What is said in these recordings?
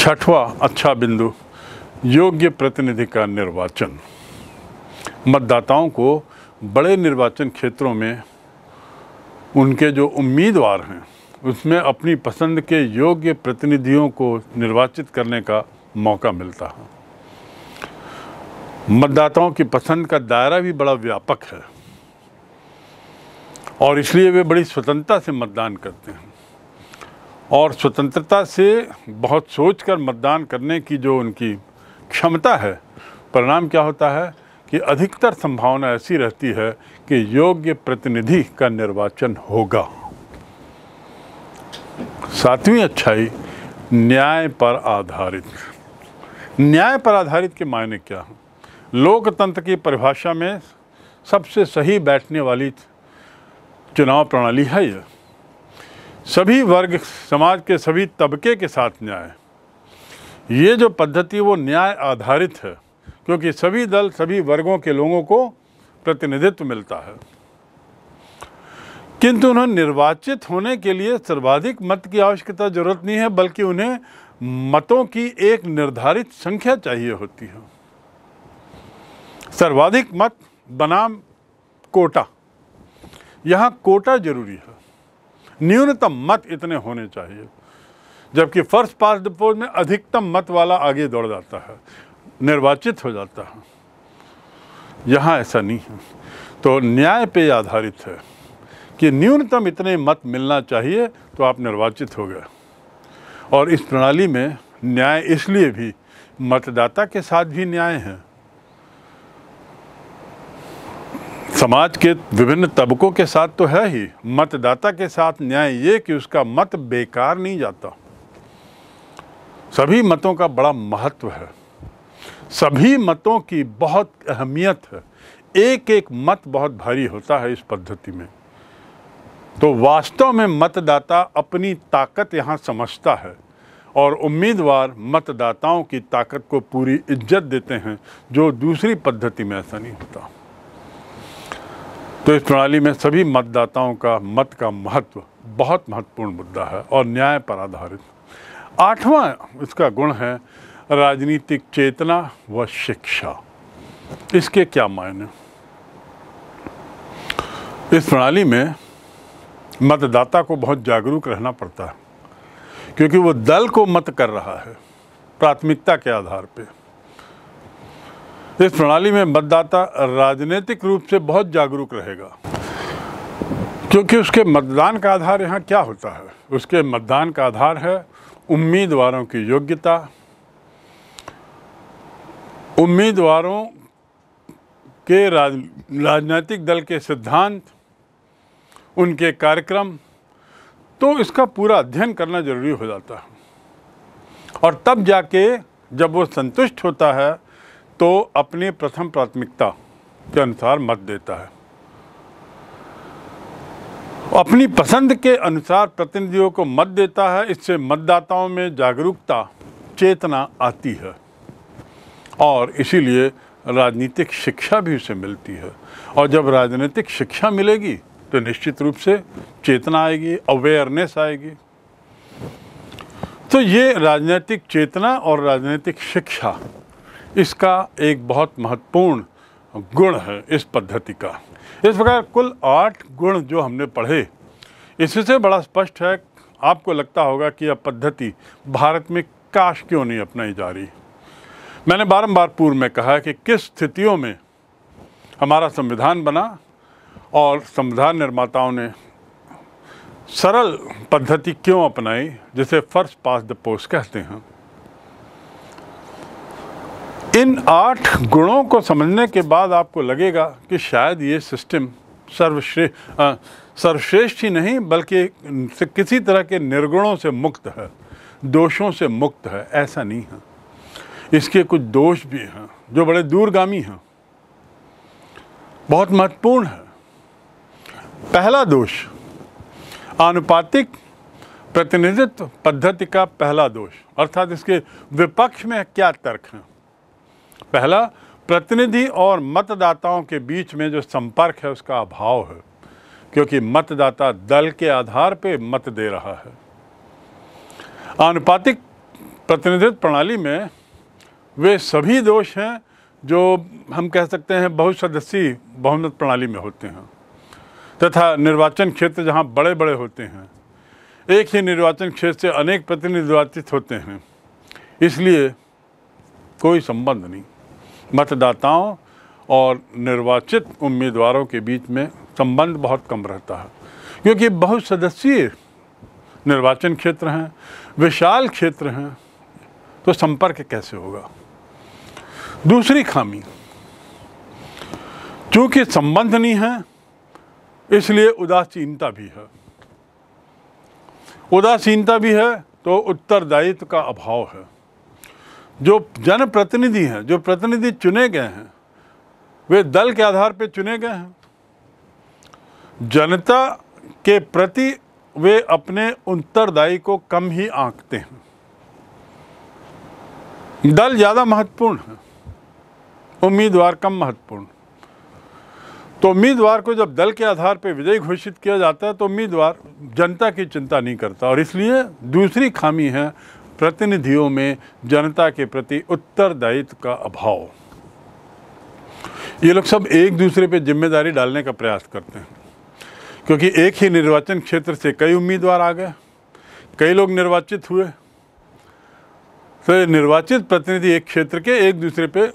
छठवा अच्छा बिंदु योग्य प्रतिनिधि का निर्वाचन मतदाताओं को बड़े निर्वाचन क्षेत्रों में उनके जो उम्मीदवार हैं उसमें अपनी पसंद के योग्य प्रतिनिधियों को निर्वाचित करने का मौका मिलता है मतदाताओं की पसंद का दायरा भी बड़ा व्यापक है और इसलिए वे बड़ी स्वतंत्रता से मतदान करते हैं और स्वतंत्रता से बहुत सोच कर मतदान करने की जो उनकी क्षमता है परिणाम क्या होता है कि अधिकतर संभावना ऐसी रहती है कि योग्य प्रतिनिधि का निर्वाचन होगा सातवीं अच्छाई न्याय पर आधारित न्याय पर आधारित के मायने क्या हैं लोकतंत्र की परिभाषा में सबसे सही बैठने वाली चुनाव प्रणाली है यह सभी वर्ग समाज के सभी तबके के साथ न्याय ये जो पद्धति वो न्याय आधारित है क्योंकि सभी दल सभी वर्गों के लोगों को प्रतिनिधित्व मिलता है किंतु उन्हें निर्वाचित होने के लिए सर्वाधिक मत की आवश्यकता जरूरत नहीं है बल्कि उन्हें मतों की एक निर्धारित संख्या चाहिए होती है सर्वाधिक मत बनाम कोटा यहाँ कोटा जरूरी है न्यूनतम मत इतने होने चाहिए जबकि फर्स्ट पास डिपोज में अधिकतम मत वाला आगे दौड़ जाता है निर्वाचित हो जाता है यहाँ ऐसा नहीं है तो न्याय पे आधारित है कि न्यूनतम इतने मत मिलना चाहिए तो आप निर्वाचित हो गए और इस प्रणाली में न्याय इसलिए भी मतदाता के साथ भी न्याय है समाज के विभिन्न तबकों के साथ तो है ही मतदाता के साथ न्याय ये कि उसका मत बेकार नहीं जाता सभी मतों का बड़ा महत्व है सभी मतों की बहुत अहमियत है एक एक मत बहुत भारी होता है इस पद्धति में तो वास्तव में मतदाता अपनी ताकत यहाँ समझता है और उम्मीदवार मतदाताओं की ताकत को पूरी इज्जत देते हैं जो दूसरी पद्धति में ऐसा नहीं होता तो इस प्रणाली में सभी मतदाताओं का मत का महत्व बहुत महत्वपूर्ण मुद्दा है और न्याय पर आधारित आठवां इसका गुण है राजनीतिक चेतना व शिक्षा इसके क्या मायने इस प्रणाली में मतदाता को बहुत जागरूक रहना पड़ता है क्योंकि वो दल को मत कर रहा है प्राथमिकता के आधार पर इस प्रणाली में मतदाता राजनीतिक रूप से बहुत जागरूक रहेगा क्योंकि उसके मतदान का आधार यहाँ क्या होता है उसके मतदान का आधार है उम्मीदवारों की योग्यता उम्मीदवारों के राज राजनीतिक दल के सिद्धांत उनके कार्यक्रम तो इसका पूरा अध्ययन करना ज़रूरी हो जाता है और तब जाके जब वो संतुष्ट होता है तो अपने प्रथम प्राथमिकता के अनुसार मत देता है अपनी पसंद के अनुसार प्रतिनिधियों को मत देता है इससे मतदाताओं में जागरूकता चेतना आती है और इसीलिए राजनीतिक शिक्षा भी उसे मिलती है और जब राजनीतिक शिक्षा मिलेगी तो निश्चित रूप से चेतना आएगी अवेयरनेस आएगी तो ये राजनीतिक चेतना और राजनीतिक शिक्षा इसका एक बहुत महत्वपूर्ण गुण है इस पद्धति का इस प्रकार कुल आठ गुण जो हमने पढ़े इससे बड़ा स्पष्ट है आपको लगता होगा कि यह पद्धति भारत में काश क्यों नहीं अपनाई जा रही मैंने बारंबार पूर्व में कहा कि किस स्थितियों में हमारा संविधान बना और संविधान निर्माताओं ने सरल पद्धति क्यों अपनाई जिसे फर्स्ट पास द पोस्ट कहते हैं इन आठ गुणों को समझने के बाद आपको लगेगा कि शायद ये सिस्टम सर्वश्रेष्ठ सर्वश्रेष्ठ ही नहीं बल्कि किसी तरह के निर्गुणों से मुक्त है दोषों से मुक्त है ऐसा नहीं है इसके कुछ दोष भी हैं जो बड़े दूरगामी हैं बहुत महत्वपूर्ण है पहला दोष आनुपातिक प्रतिनिधित्व पद्धति का पहला दोष अर्थात इसके विपक्ष में क्या तर्क हैं पहला प्रतिनिधि और मतदाताओं के बीच में जो संपर्क है उसका अभाव है क्योंकि मतदाता दल के आधार पर मत दे रहा है आनुपातिक प्रतिनिधित्व प्रणाली में वे सभी दोष हैं जो हम कह सकते हैं बहुसदस्यीय बहुमत प्रणाली में होते हैं तथा निर्वाचन क्षेत्र जहां बड़े बड़े होते हैं एक ही निर्वाचन क्षेत्र से अनेक प्रतिनिधित्व होते हैं इसलिए कोई संबंध नहीं मतदाताओं और निर्वाचित उम्मीदवारों के बीच में संबंध बहुत कम रहता है क्योंकि बहुत सदस्यीय निर्वाचन क्षेत्र हैं विशाल क्षेत्र हैं तो संपर्क कैसे होगा दूसरी खामी चूंकि संबंध नहीं है इसलिए उदासीनता भी है उदासीनता भी है तो उत्तरदायित्व का अभाव है जो जनप्रतिनिधि हैं जो प्रतिनिधि चुने गए हैं वे दल के आधार पर चुने गए हैं जनता के प्रति वे अपने उत्तरदायी को कम ही आंकते हैं दल ज़्यादा महत्वपूर्ण है उम्मीदवार कम महत्वपूर्ण तो उम्मीदवार को जब दल के आधार पर विजयी घोषित किया जाता है तो उम्मीदवार जनता की चिंता नहीं करता और इसलिए दूसरी खामी है प्रतिनिधियों में जनता के प्रति उत्तरदायित्व का अभाव ये लोग सब एक दूसरे पे जिम्मेदारी डालने का प्रयास करते हैं क्योंकि एक ही निर्वाचन क्षेत्र से कई उम्मीदवार आ गए कई लोग निर्वाचित हुए तो निर्वाचित प्रतिनिधि एक क्षेत्र के एक दूसरे पे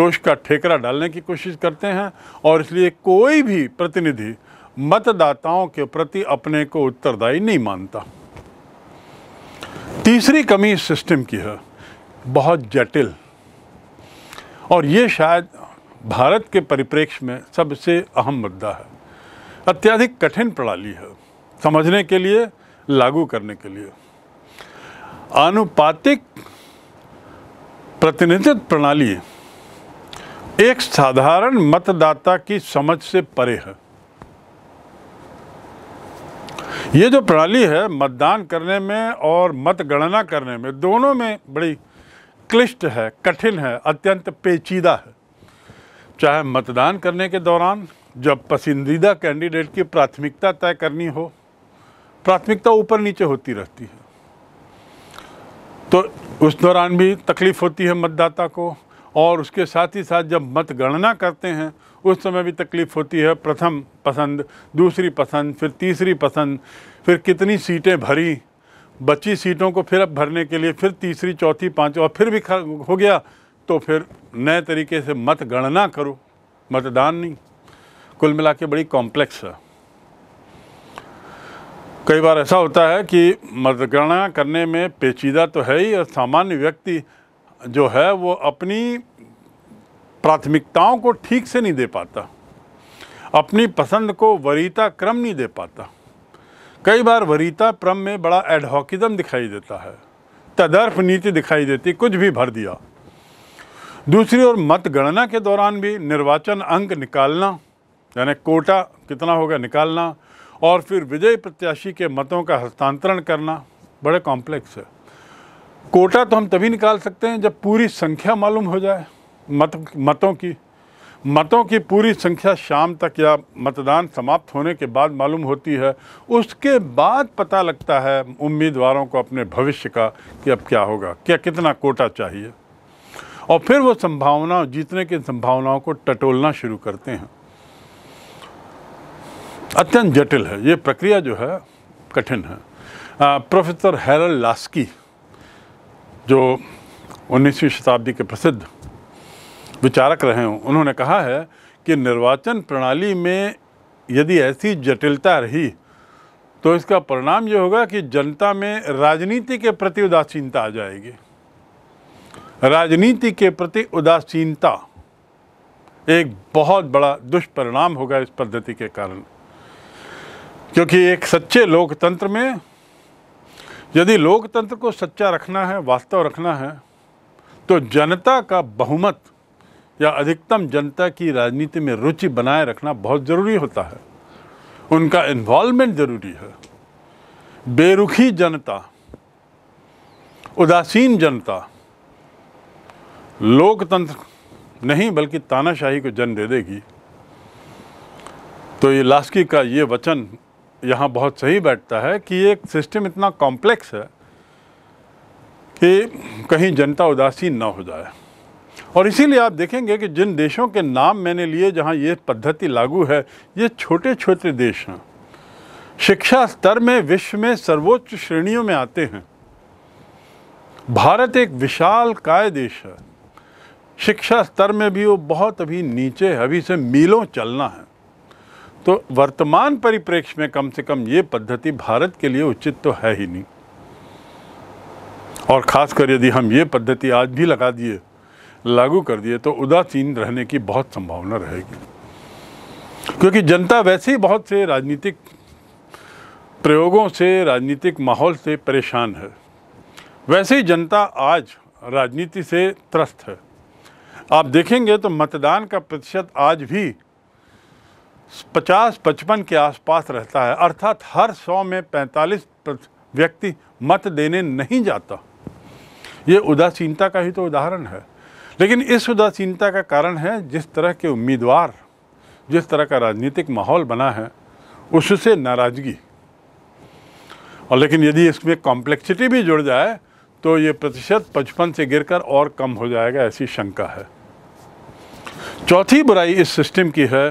दोष का ठेकरा डालने की कोशिश करते हैं और इसलिए कोई भी प्रतिनिधि मतदाताओं के प्रति अपने को उत्तरदायी नहीं मानता तीसरी कमी इस सिस्टम की है बहुत जटिल और ये शायद भारत के परिप्रेक्ष्य में सबसे अहम मुद्दा है अत्यधिक कठिन प्रणाली है समझने के लिए लागू करने के लिए आनुपातिक प्रतिनिधित्व प्रणाली एक साधारण मतदाता की समझ से परे है ये जो प्रणाली है मतदान करने में और मतगणना करने में दोनों में बड़ी क्लिष्ट है कठिन है अत्यंत पेचीदा है चाहे मतदान करने के दौरान जब पसंदीदा कैंडिडेट की प्राथमिकता तय करनी हो प्राथमिकता ऊपर नीचे होती रहती है तो उस दौरान भी तकलीफ़ होती है मतदाता को और उसके साथ ही साथ जब मतगणना करते हैं उस समय भी तकलीफ होती है प्रथम पसंद दूसरी पसंद फिर तीसरी पसंद फिर कितनी सीटें भरी बची सीटों को फिर अब भरने के लिए फिर तीसरी चौथी पाँच और फिर भी हो गया तो फिर नए तरीके से मत गणना करो मतदान नहीं कुल मिला के बड़ी कॉम्प्लेक्स है कई बार ऐसा होता है कि मतगणना करने में पेचीदा तो है ही और सामान्य व्यक्ति जो है वो अपनी प्राथमिकताओं को ठीक से नहीं दे पाता अपनी पसंद को वरीता क्रम नहीं दे पाता कई बार वरीता क्रम में बड़ा एडहॉकिज्म दिखाई देता है तदर्फ नीति दिखाई देती कुछ भी भर दिया दूसरी ओर मतगणना के दौरान भी निर्वाचन अंक निकालना यानी कोटा कितना होगा निकालना और फिर विजय प्रत्याशी के मतों का हस्तांतरण करना बड़े कॉम्प्लेक्स है कोटा तो हम तभी निकाल सकते हैं जब पूरी संख्या मालूम हो जाए मत मतों की मतों की पूरी संख्या शाम तक या मतदान समाप्त होने के बाद मालूम होती है उसके बाद पता लगता है उम्मीदवारों को अपने भविष्य का कि अब क्या होगा क्या कितना कोटा चाहिए और फिर वो संभावना जीतने की संभावनाओं को टटोलना शुरू करते हैं अत्यंत जटिल है ये प्रक्रिया जो है कठिन है प्रोफेसर हैरल लास्की जो उन्नीसवीं शताब्दी के प्रसिद्ध विचारक रहे हों उन्होंने कहा है कि निर्वाचन प्रणाली में यदि ऐसी जटिलता रही तो इसका परिणाम ये होगा कि जनता में राजनीति के प्रति उदासीनता आ जाएगी राजनीति के प्रति उदासीनता एक बहुत बड़ा दुष्परिणाम होगा इस पद्धति के कारण क्योंकि एक सच्चे लोकतंत्र में यदि लोकतंत्र को सच्चा रखना है वास्तव रखना है तो जनता का बहुमत या अधिकतम जनता की राजनीति में रुचि बनाए रखना बहुत ज़रूरी होता है उनका इन्वॉल्वमेंट ज़रूरी है बेरुखी जनता उदासीन जनता लोकतंत्र नहीं बल्कि तानाशाही को जन्म दे देगी तो ये लास्की का ये वचन यहाँ बहुत सही बैठता है कि एक सिस्टम इतना कॉम्प्लेक्स है कि कहीं जनता उदासीन ना हो जाए और इसीलिए आप देखेंगे कि जिन देशों के नाम मैंने लिए जहाँ ये पद्धति लागू है ये छोटे छोटे देश हैं शिक्षा स्तर में विश्व में सर्वोच्च श्रेणियों में आते हैं भारत एक विशाल काय देश है शिक्षा स्तर में भी वो बहुत अभी नीचे है अभी से मीलों चलना है तो वर्तमान परिप्रेक्ष्य में कम से कम ये पद्धति भारत के लिए उचित तो है ही नहीं और ख़ासकर यदि हम ये पद्धति आज भी लगा दिए लागू कर दिए तो उदासीन रहने की बहुत संभावना रहेगी क्योंकि जनता वैसे ही बहुत से राजनीतिक प्रयोगों से राजनीतिक माहौल से परेशान है वैसे ही जनता आज राजनीति से त्रस्त है आप देखेंगे तो मतदान का प्रतिशत आज भी 50 पचपन के आसपास रहता है अर्थात हर 100 में 45 व्यक्ति मत देने नहीं जाता ये उदासीनता का ही तो उदाहरण है लेकिन इस उदासीनता का कारण है जिस तरह के उम्मीदवार जिस तरह का राजनीतिक माहौल बना है उससे नाराज़गी और लेकिन यदि इसमें कॉम्प्लेक्सिटी भी जुड़ जाए तो ये प्रतिशत पचपन से गिरकर और कम हो जाएगा ऐसी शंका है चौथी बुराई इस सिस्टम की है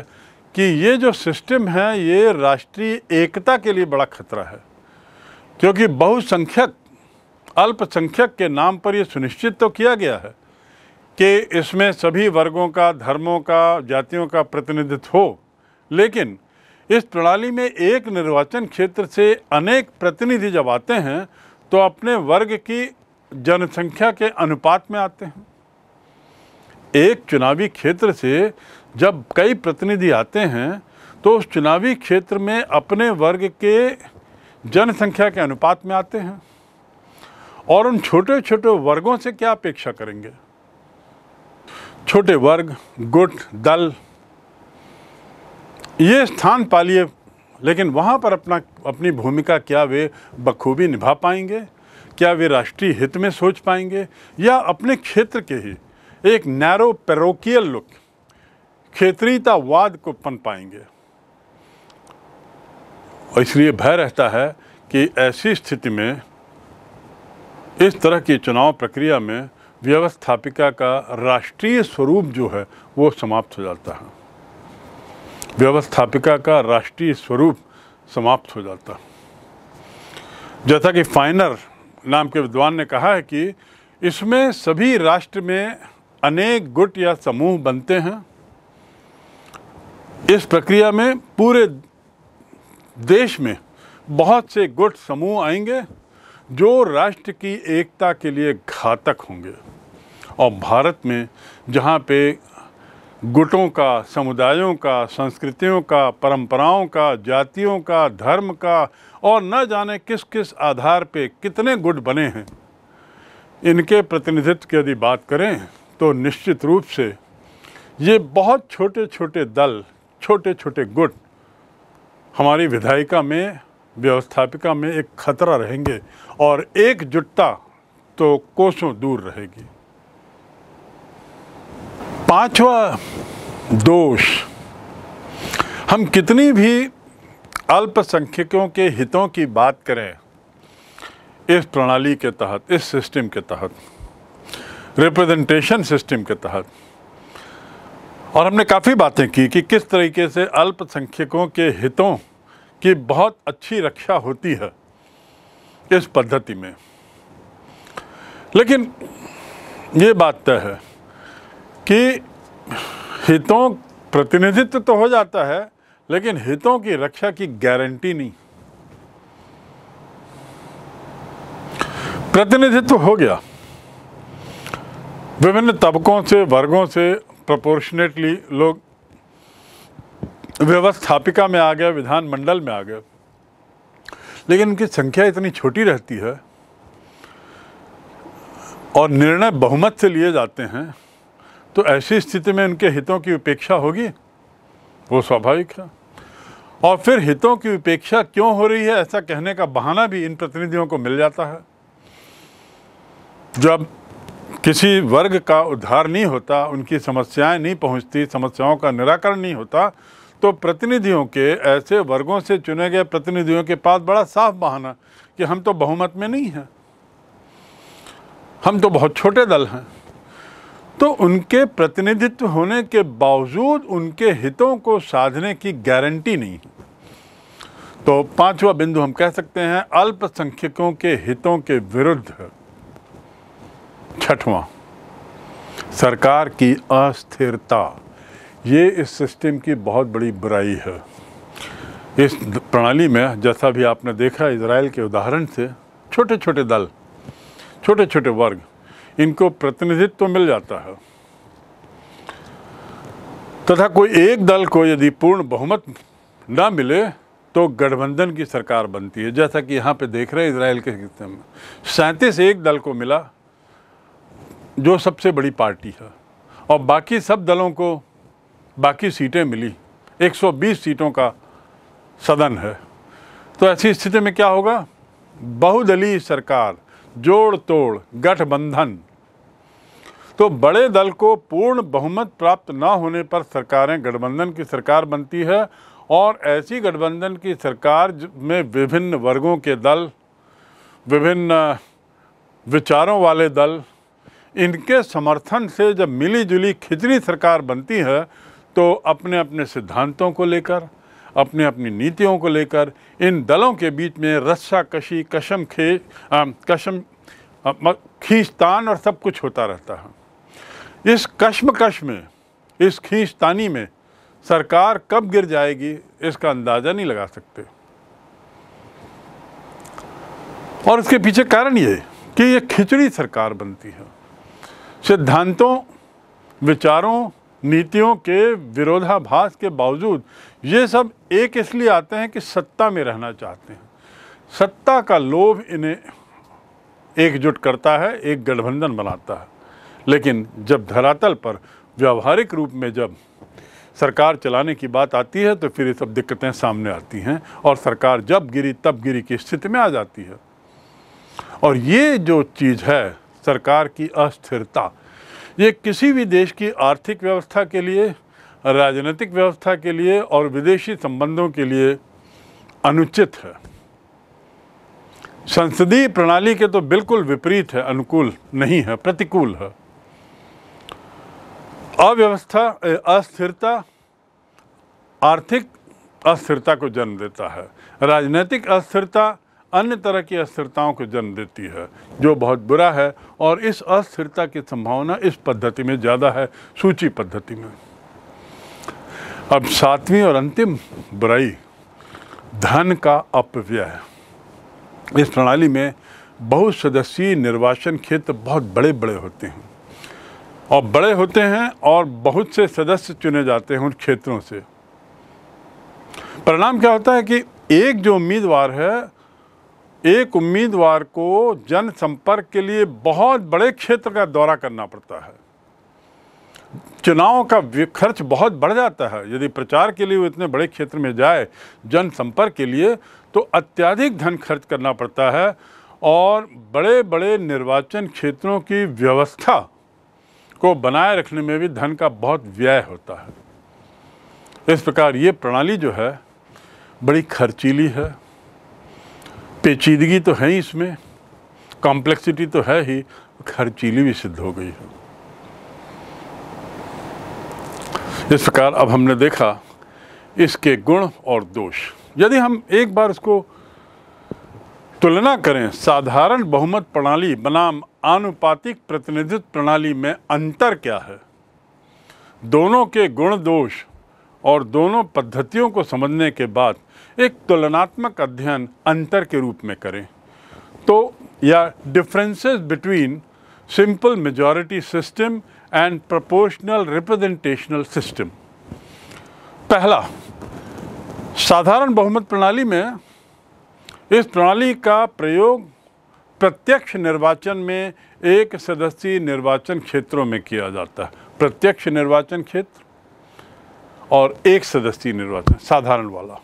कि ये जो सिस्टम है ये राष्ट्रीय एकता के लिए बड़ा खतरा है क्योंकि बहुसंख्यक अल्पसंख्यक के नाम पर यह सुनिश्चित तो किया गया है कि इसमें सभी वर्गों का धर्मों का जातियों का प्रतिनिधित्व हो लेकिन इस प्रणाली में एक निर्वाचन क्षेत्र से अनेक प्रतिनिधि जब आते हैं तो अपने वर्ग की जनसंख्या के अनुपात में आते हैं एक चुनावी क्षेत्र से जब कई प्रतिनिधि आते हैं तो उस चुनावी क्षेत्र में अपने वर्ग के जनसंख्या के अनुपात में आते हैं और उन छोटे छोटे वर्गों से क्या अपेक्षा करेंगे छोटे वर्ग गुट दल ये स्थान पा लिए लेकिन वहाँ पर अपना अपनी भूमिका क्या वे बखूबी निभा पाएंगे क्या वे राष्ट्रीय हित में सोच पाएंगे या अपने क्षेत्र के ही एक नैरो पेरोकियल लुक क्षेत्रीयतावाद को पन पाएंगे और इसलिए भय रहता है कि ऐसी स्थिति में इस तरह की चुनाव प्रक्रिया में व्यवस्थापिका का राष्ट्रीय स्वरूप जो है वो समाप्त हो जाता है व्यवस्थापिका का राष्ट्रीय स्वरूप समाप्त हो जाता है जैसा कि फाइनर नाम के विद्वान ने कहा है कि इसमें सभी राष्ट्र में अनेक गुट या समूह बनते हैं इस प्रक्रिया में पूरे देश में बहुत से गुट समूह आएंगे जो राष्ट्र की एकता के लिए घातक होंगे और भारत में जहाँ पे गुटों का समुदायों का संस्कृतियों का परंपराओं का जातियों का धर्म का और न जाने किस किस आधार पे कितने गुट बने हैं इनके प्रतिनिधित्व की यदि बात करें तो निश्चित रूप से ये बहुत छोटे छोटे दल छोटे छोटे गुट हमारी विधायिका में व्यवस्थापिका में एक खतरा रहेंगे और एकजुटता तो कोसों दूर रहेगी पांचवा दोष हम कितनी भी अल्पसंख्यकों के हितों की बात करें इस प्रणाली के तहत इस सिस्टम के तहत रिप्रेजेंटेशन सिस्टम के तहत और हमने काफ़ी बातें की कि किस तरीके से अल्पसंख्यकों के हितों की बहुत अच्छी रक्षा होती है इस पद्धति में लेकिन ये बात तय है कि हितों प्रतिनिधित्व तो हो जाता है लेकिन हितों की रक्षा की गारंटी नहीं प्रतिनिधित्व हो गया विभिन्न तबकों से वर्गों से प्रपोर्शनेटली लोग व्यवस्थापिका में आ गए विधानमंडल में आ गए लेकिन उनकी संख्या इतनी छोटी रहती है और निर्णय बहुमत से लिए जाते हैं तो ऐसी स्थिति में उनके हितों की उपेक्षा होगी वो स्वाभाविक है और फिर हितों की उपेक्षा क्यों हो रही है ऐसा कहने का बहाना भी इन प्रतिनिधियों को मिल जाता है जब किसी वर्ग का उद्धार नहीं होता उनकी समस्याएं नहीं पहुंचती समस्याओं का निराकरण नहीं होता तो प्रतिनिधियों के ऐसे वर्गों से चुने गए प्रतिनिधियों के पास बड़ा साफ बहाना कि हम तो बहुमत में नहीं हैं हम तो बहुत छोटे दल हैं तो उनके प्रतिनिधित्व होने के बावजूद उनके हितों को साधने की गारंटी नहीं है तो पांचवा बिंदु हम कह सकते हैं अल्पसंख्यकों के हितों के विरुद्ध छठवा सरकार की अस्थिरता ये इस सिस्टम की बहुत बड़ी बुराई है इस प्रणाली में जैसा भी आपने देखा इसराइल के उदाहरण से छोटे छोटे दल छोटे छोटे वर्ग इनको प्रतिनिधित्व तो मिल जाता है तथा कोई एक दल को यदि पूर्ण बहुमत ना मिले तो गठबंधन की सरकार बनती है जैसा कि यहाँ पे देख रहे हैं इसराइल के सिस्टम में सैंतीस एक दल को मिला जो सबसे बड़ी पार्टी है और बाकी सब दलों को बाकी सीटें मिली 120 सीटों का सदन है तो ऐसी स्थिति में क्या होगा बहुदलीय सरकार जोड़ तोड़ गठबंधन तो बड़े दल को पूर्ण बहुमत प्राप्त ना होने पर सरकारें गठबंधन की सरकार बनती है और ऐसी गठबंधन की सरकार में विभिन्न वर्गों के दल विभिन्न विचारों वाले दल इनके समर्थन से जब मिली जुली खिचड़ी सरकार बनती है तो अपने अपने सिद्धांतों को लेकर अपने अपनी नीतियों को लेकर इन दलों के बीच में रस्सा कशी कशम खे आ, कशम खींचतान और सब कुछ होता रहता है इस कश्मकश में इस खींचतानी में सरकार कब गिर जाएगी इसका अंदाज़ा नहीं लगा सकते और इसके पीछे कारण ये कि ये खिचड़ी सरकार बनती है सिद्धांतों विचारों नीतियों के विरोधाभास के बावजूद ये सब एक इसलिए आते हैं कि सत्ता में रहना चाहते हैं सत्ता का लोभ इन्हें एकजुट करता है एक गठबंधन बनाता है लेकिन जब धरातल पर व्यावहारिक रूप में जब सरकार चलाने की बात आती है तो फिर ये सब दिक्कतें सामने आती हैं और सरकार जब गिरी तब गिरी की स्थिति में आ जाती है और ये जो चीज़ है सरकार की अस्थिरता ये किसी भी देश की आर्थिक व्यवस्था के लिए राजनीतिक व्यवस्था के लिए और विदेशी संबंधों के लिए अनुचित है संसदीय प्रणाली के तो बिल्कुल विपरीत है अनुकूल नहीं है प्रतिकूल है अव्यवस्था अस्थिरता आर्थिक अस्थिरता को जन्म देता है राजनीतिक अस्थिरता अन्य तरह की अस्थिरताओं को जन्म देती है जो बहुत बुरा है और इस अस्थिरता की संभावना इस पद्धति में ज़्यादा है सूची पद्धति में अब सातवीं और अंतिम बुराई धन का अपव्यय इस प्रणाली में बहुसदस्यीय निर्वाचन क्षेत्र बहुत बड़े बड़े होते हैं और बड़े होते हैं और बहुत से सदस्य चुने जाते हैं उन क्षेत्रों से परिणाम क्या होता है कि एक जो उम्मीदवार है एक उम्मीदवार को जनसंपर्क के लिए बहुत बड़े क्षेत्र का दौरा करना पड़ता है चुनाव का खर्च बहुत बढ़ जाता है यदि प्रचार के लिए वो इतने बड़े क्षेत्र में जाए जनसंपर्क के लिए तो अत्याधिक धन खर्च करना पड़ता है और बड़े बड़े निर्वाचन क्षेत्रों की व्यवस्था को बनाए रखने में भी धन का बहुत व्यय होता है इस प्रकार ये प्रणाली जो है बड़ी खर्चीली है पेचीदगी तो है ही इसमें कॉम्प्लेक्सिटी तो है ही खर्चीली भी सिद्ध हो गई है इस प्रकार अब हमने देखा इसके गुण और दोष यदि हम एक बार इसको तुलना करें साधारण बहुमत प्रणाली बनाम आनुपातिक प्रतिनिधित्व प्रणाली में अंतर क्या है दोनों के गुण दोष और दोनों पद्धतियों को समझने के बाद एक तुलनात्मक अध्ययन अंतर के रूप में करें तो या differences between simple majority system and proportional representational system पहला साधारण बहुमत प्रणाली में इस प्रणाली का प्रयोग प्रत्यक्ष निर्वाचन में एक सदस्यीय निर्वाचन क्षेत्रों में किया जाता है प्रत्यक्ष निर्वाचन क्षेत्र और एक सदस्यीय निर्वाचन साधारण वाला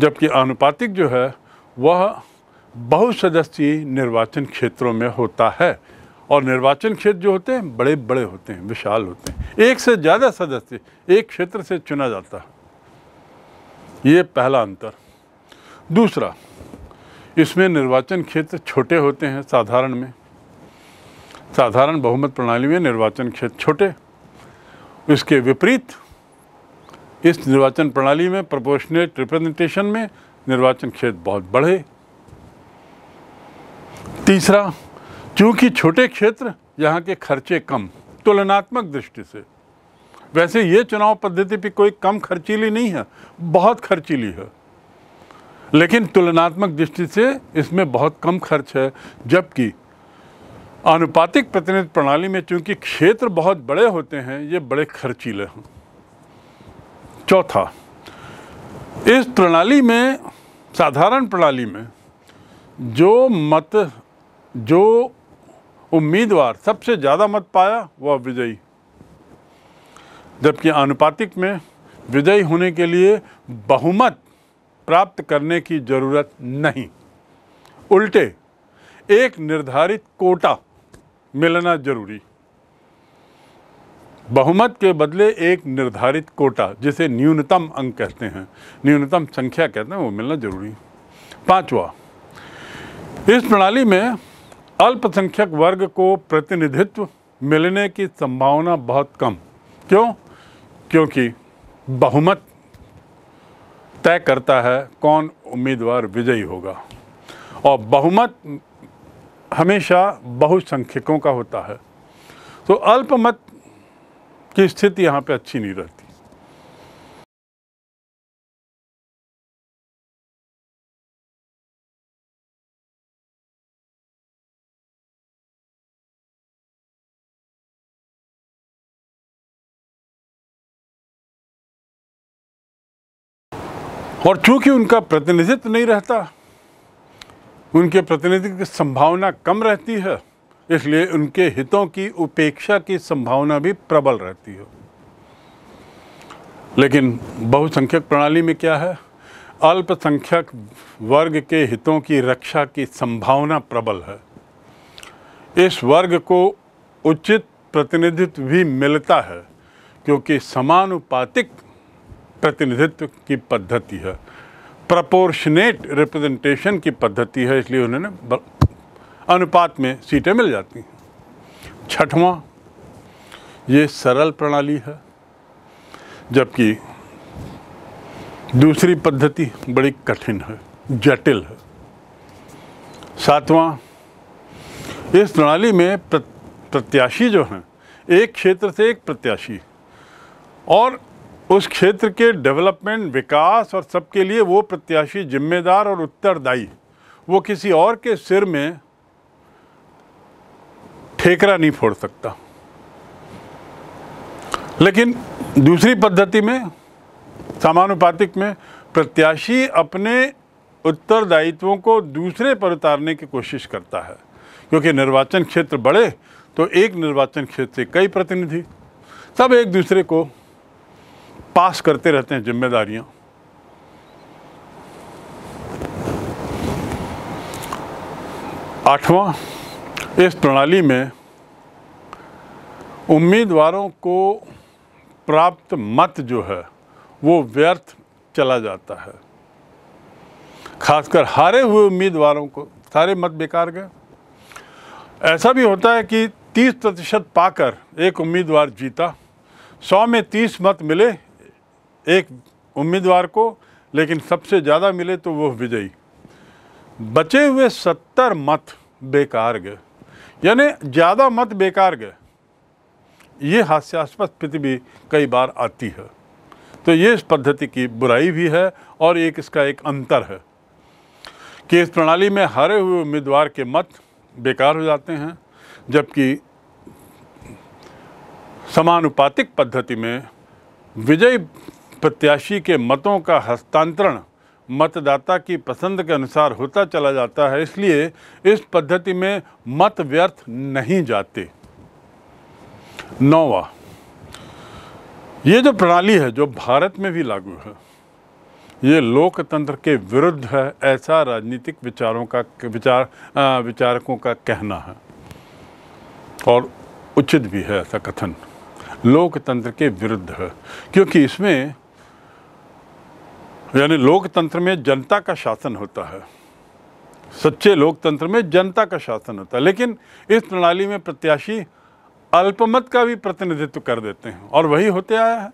जबकि आनुपातिक जो है वह बहुसदस्यीय निर्वाचन क्षेत्रों में होता है और निर्वाचन क्षेत्र जो होते हैं बड़े बड़े होते हैं विशाल होते हैं एक से ज़्यादा सदस्य एक क्षेत्र से चुना जाता है ये पहला अंतर दूसरा इसमें निर्वाचन क्षेत्र छोटे होते हैं साधारण में साधारण बहुमत प्रणाली में निर्वाचन क्षेत्र छोटे इसके विपरीत इस निर्वाचन प्रणाली में प्रोपोर्शनेट रिप्रेजेंटेशन में निर्वाचन क्षेत्र बहुत बढ़े तीसरा चूंकि छोटे क्षेत्र यहाँ के खर्चे कम तुलनात्मक दृष्टि से वैसे ये चुनाव पद्धति भी कोई कम खर्चीली नहीं है बहुत खर्चीली है लेकिन तुलनात्मक दृष्टि से इसमें बहुत कम खर्च है जबकि आनुपातिक प्रतिनिधि प्रणाली में चूंकि क्षेत्र बहुत बड़े होते हैं ये बड़े खर्चीले हैं चौथा इस प्रणाली में साधारण प्रणाली में जो मत जो उम्मीदवार सबसे ज़्यादा मत पाया वह विजयी जबकि आनुपातिक में विजयी होने के लिए बहुमत प्राप्त करने की ज़रूरत नहीं उल्टे एक निर्धारित कोटा मिलना जरूरी बहुमत के बदले एक निर्धारित कोटा जिसे न्यूनतम अंक कहते हैं न्यूनतम संख्या कहते हैं वो मिलना जरूरी पांचवा इस प्रणाली में अल्पसंख्यक वर्ग को प्रतिनिधित्व मिलने की संभावना बहुत कम क्यों क्योंकि बहुमत तय करता है कौन उम्मीदवार विजयी होगा और बहुमत हमेशा बहुसंख्यकों का होता है तो अल्पमत की स्थिति यहाँ पे अच्छी नहीं रहती और चूंकि उनका प्रतिनिधित्व नहीं रहता उनके प्रतिनिधित्व की संभावना कम रहती है इसलिए उनके हितों की उपेक्षा की संभावना भी प्रबल रहती है लेकिन बहुसंख्यक प्रणाली में क्या है अल्पसंख्यक वर्ग के हितों की रक्षा की संभावना प्रबल है इस वर्ग को उचित प्रतिनिधित्व भी मिलता है क्योंकि समानुपातिक प्रतिनिधित्व की पद्धति है प्रपोर्शनेट रिप्रेजेंटेशन की पद्धति है इसलिए उन्होंने अनुपात में सीटें मिल जाती हैं छठवां ये सरल प्रणाली है जबकि दूसरी पद्धति बड़ी कठिन है जटिल है सातवां इस प्रणाली में प्रत्याशी जो हैं एक क्षेत्र से एक प्रत्याशी और उस क्षेत्र के डेवलपमेंट विकास और सबके लिए वो प्रत्याशी जिम्मेदार और उत्तरदायी वो किसी और के सिर में ठेकरा नहीं फोड़ सकता लेकिन दूसरी पद्धति में समानुपातिक में प्रत्याशी अपने उत्तरदायित्वों को दूसरे पर उतारने की कोशिश करता है क्योंकि निर्वाचन क्षेत्र बड़े तो एक निर्वाचन क्षेत्र से कई प्रतिनिधि सब एक दूसरे को पास करते रहते हैं जिम्मेदारियां आठवां इस प्रणाली में उम्मीदवारों को प्राप्त मत जो है वो व्यर्थ चला जाता है खासकर हारे हुए उम्मीदवारों को सारे मत बेकार गए ऐसा भी होता है कि 30 प्रतिशत पाकर एक उम्मीदवार जीता 100 में 30 मत मिले एक उम्मीदवार को लेकिन सबसे ज़्यादा मिले तो वह विजयी बचे हुए सत्तर मत बेकार गए यानी ज़्यादा मत बेकार गए ये हास्यास्पद स्थिति भी कई बार आती है तो ये इस पद्धति की बुराई भी है और एक इसका एक अंतर है कि इस प्रणाली में हारे हुए उम्मीदवार के मत बेकार हो जाते हैं जबकि समानुपातिक पद्धति में विजयी प्रत्याशी के मतों का हस्तांतरण मतदाता की पसंद के अनुसार होता चला जाता है इसलिए इस पद्धति में मत व्यर्थ नहीं जाते नौवा ये जो प्रणाली है जो भारत में भी लागू है ये लोकतंत्र के विरुद्ध है ऐसा राजनीतिक विचारों का विचार आ, विचारकों का कहना है और उचित भी है ऐसा कथन लोकतंत्र के विरुद्ध है क्योंकि इसमें यानी लोकतंत्र में जनता का शासन होता है सच्चे लोकतंत्र में जनता का शासन होता है लेकिन इस प्रणाली में प्रत्याशी अल्पमत का भी प्रतिनिधित्व कर देते हैं और वही होते आया है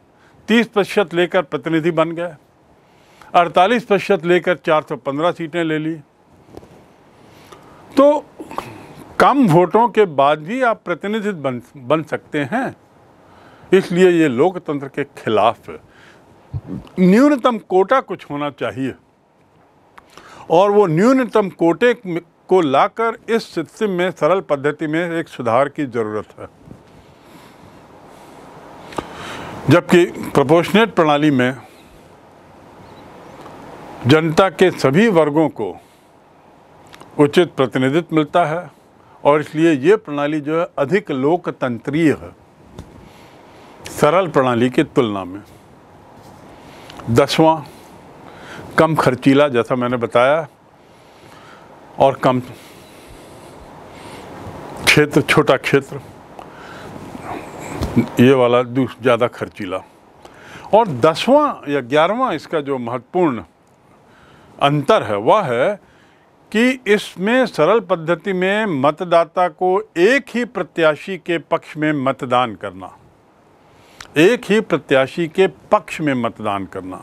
तीस प्रतिशत लेकर प्रतिनिधि बन गए अड़तालीस प्रतिशत लेकर चार सौ पंद्रह सीटें ले ली तो कम वोटों के बाद भी आप प्रतिनिधित्व बन बन सकते हैं इसलिए ये लोकतंत्र के खिलाफ है न्यूनतम कोटा कुछ होना चाहिए और वो न्यूनतम कोटे को लाकर इस सिस्टम में सरल पद्धति में एक सुधार की ज़रूरत है जबकि प्रोपोर्शनेट प्रणाली में जनता के सभी वर्गों को उचित प्रतिनिधित्व मिलता है और इसलिए ये प्रणाली जो है अधिक लोकतंत्रीय है सरल प्रणाली की तुलना में दसवां कम खर्चीला जैसा मैंने बताया और कम क्षेत्र छोटा क्षेत्र ये वाला ज़्यादा खर्चीला और दसवां या ग्यारहवां इसका जो महत्वपूर्ण अंतर है वह है कि इसमें सरल पद्धति में मतदाता को एक ही प्रत्याशी के पक्ष में मतदान करना एक ही प्रत्याशी के पक्ष में मतदान करना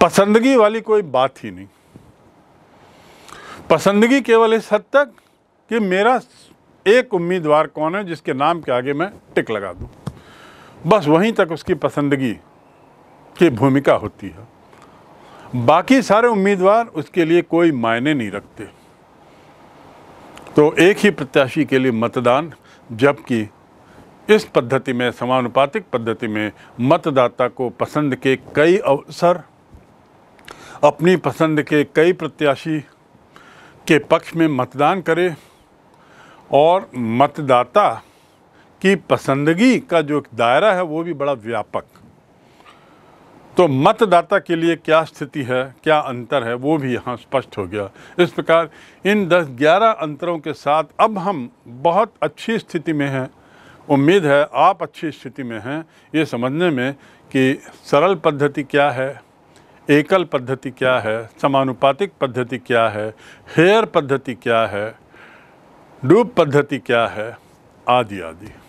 पसंदगी वाली कोई बात ही नहीं पसंदगी केवल इस हद तक कि मेरा एक उम्मीदवार कौन है जिसके नाम के आगे मैं टिक लगा दूं बस वहीं तक उसकी पसंदगी की भूमिका होती है बाकी सारे उम्मीदवार उसके लिए कोई मायने नहीं रखते तो एक ही प्रत्याशी के लिए मतदान जबकि इस पद्धति में समानुपातिक पद्धति में मतदाता को पसंद के कई अवसर अपनी पसंद के कई प्रत्याशी के पक्ष में मतदान करे और मतदाता की पसंदगी का जो दायरा है वो भी बड़ा व्यापक तो मतदाता के लिए क्या स्थिति है क्या अंतर है वो भी यहाँ स्पष्ट हो गया इस प्रकार इन 10-11 अंतरों के साथ अब हम बहुत अच्छी स्थिति में हैं उम्मीद है आप अच्छी स्थिति में हैं ये समझने में कि सरल पद्धति क्या है एकल पद्धति क्या है समानुपातिक पद्धति क्या है हेयर पद्धति क्या है डूब पद्धति क्या है आदि आदि